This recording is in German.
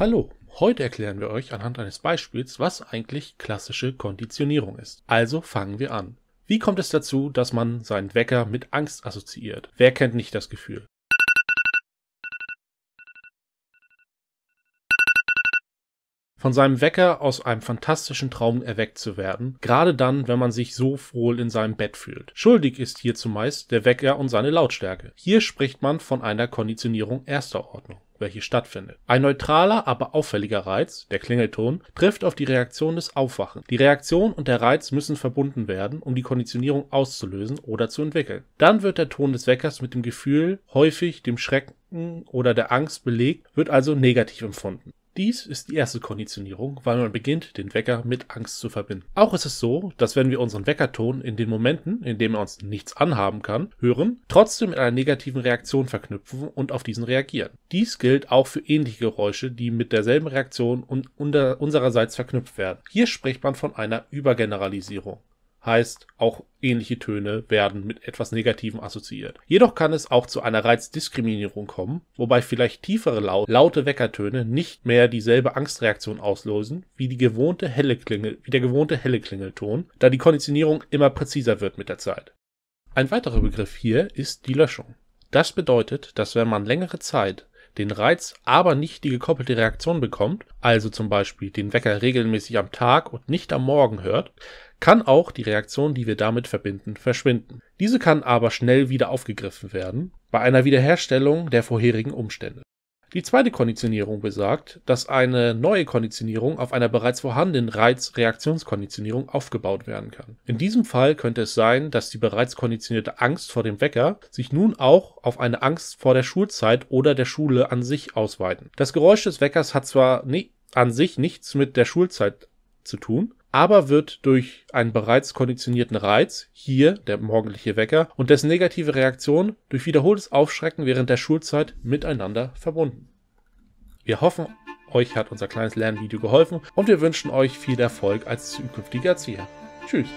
Hallo, heute erklären wir euch anhand eines Beispiels, was eigentlich klassische Konditionierung ist. Also fangen wir an. Wie kommt es dazu, dass man seinen Wecker mit Angst assoziiert? Wer kennt nicht das Gefühl? Von seinem Wecker aus einem fantastischen Traum erweckt zu werden, gerade dann, wenn man sich so wohl in seinem Bett fühlt. Schuldig ist hier zumeist der Wecker und seine Lautstärke. Hier spricht man von einer Konditionierung erster Ordnung welche stattfindet. Ein neutraler, aber auffälliger Reiz, der Klingelton, trifft auf die Reaktion des Aufwachen. Die Reaktion und der Reiz müssen verbunden werden, um die Konditionierung auszulösen oder zu entwickeln. Dann wird der Ton des Weckers mit dem Gefühl, häufig dem Schrecken oder der Angst belegt, wird also negativ empfunden dies ist die erste Konditionierung, weil man beginnt, den Wecker mit Angst zu verbinden. Auch ist es so, dass wenn wir unseren Weckerton in den Momenten, in denen er uns nichts anhaben kann, hören, trotzdem mit einer negativen Reaktion verknüpfen und auf diesen reagieren. Dies gilt auch für ähnliche Geräusche, die mit derselben Reaktion und unsererseits verknüpft werden. Hier spricht man von einer Übergeneralisierung heißt, auch ähnliche Töne werden mit etwas Negativem assoziiert. Jedoch kann es auch zu einer Reizdiskriminierung kommen, wobei vielleicht tiefere laute Weckertöne nicht mehr dieselbe Angstreaktion auslösen wie, die gewohnte helle Klingel, wie der gewohnte helle Klingelton, da die Konditionierung immer präziser wird mit der Zeit. Ein weiterer Begriff hier ist die Löschung. Das bedeutet, dass wenn man längere Zeit den Reiz, aber nicht die gekoppelte Reaktion bekommt, also zum Beispiel den Wecker regelmäßig am Tag und nicht am Morgen hört, kann auch die Reaktion, die wir damit verbinden, verschwinden. Diese kann aber schnell wieder aufgegriffen werden, bei einer Wiederherstellung der vorherigen Umstände die zweite Konditionierung besagt, dass eine neue Konditionierung auf einer bereits vorhandenen Reiz-Reaktionskonditionierung aufgebaut werden kann. In diesem Fall könnte es sein, dass die bereits konditionierte Angst vor dem Wecker sich nun auch auf eine Angst vor der Schulzeit oder der Schule an sich ausweiten. Das Geräusch des Weckers hat zwar an sich nichts mit der Schulzeit zu tun, aber wird durch einen bereits konditionierten Reiz, hier der morgendliche Wecker, und dessen negative Reaktion durch wiederholtes Aufschrecken während der Schulzeit miteinander verbunden. Wir hoffen, euch hat unser kleines Lernvideo geholfen und wir wünschen euch viel Erfolg als zukünftiger Erzieher. Tschüss!